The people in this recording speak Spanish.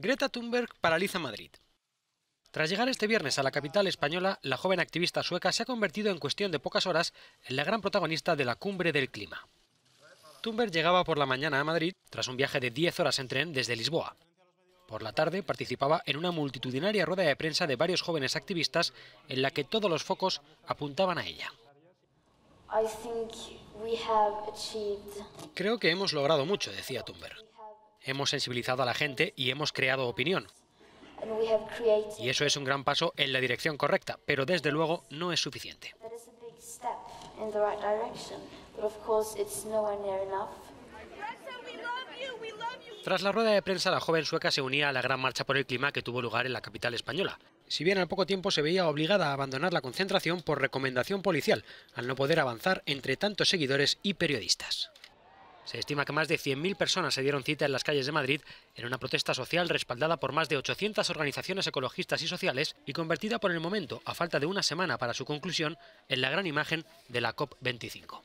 Greta Thunberg paraliza Madrid. Tras llegar este viernes a la capital española, la joven activista sueca se ha convertido en cuestión de pocas horas en la gran protagonista de la cumbre del clima. Thunberg llegaba por la mañana a Madrid tras un viaje de 10 horas en tren desde Lisboa. Por la tarde participaba en una multitudinaria rueda de prensa de varios jóvenes activistas en la que todos los focos apuntaban a ella. Creo que hemos logrado mucho, decía Thunberg hemos sensibilizado a la gente y hemos creado opinión. Y eso es un gran paso en la dirección correcta, pero desde luego no es suficiente. Tras la rueda de prensa, la joven sueca se unía a la gran marcha por el clima que tuvo lugar en la capital española. Si bien al poco tiempo se veía obligada a abandonar la concentración por recomendación policial, al no poder avanzar entre tantos seguidores y periodistas. Se estima que más de 100.000 personas se dieron cita en las calles de Madrid en una protesta social respaldada por más de 800 organizaciones ecologistas y sociales y convertida por el momento, a falta de una semana para su conclusión, en la gran imagen de la COP25.